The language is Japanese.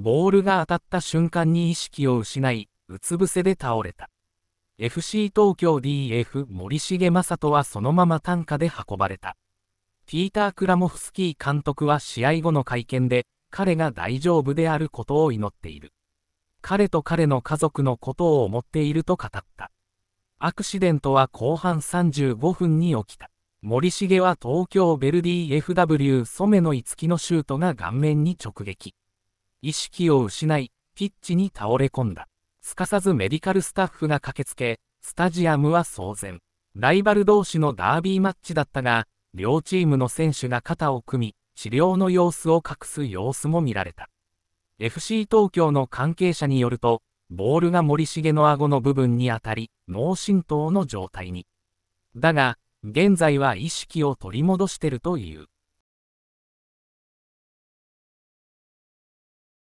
ボールが当たった瞬間に意識を失い、うつ伏せで倒れた。FC 東京 DF 森重正人はそのまま担架で運ばれた。ピーター・クラモフスキー監督は試合後の会見で、彼が大丈夫であることを祈っている。彼と彼の家族のことを思っていると語った。アクシデントは後半35分に起きた。森重は東京ヴェルディ FW 染野樹のシュートが顔面に直撃。意識を失い、ピッチに倒れ込んだ。すかさずメディカルスタッフが駆けつけ、スタジアムは騒然。ライバル同士のダービーマッチだったが、両チームの選手が肩を組み、治療の様子を隠す様子も見られた。FC 東京の関係者によると、ボールが森重の顎の部分に当たり、脳震盪の状態に。だが、現在は意識を取り戻してるという。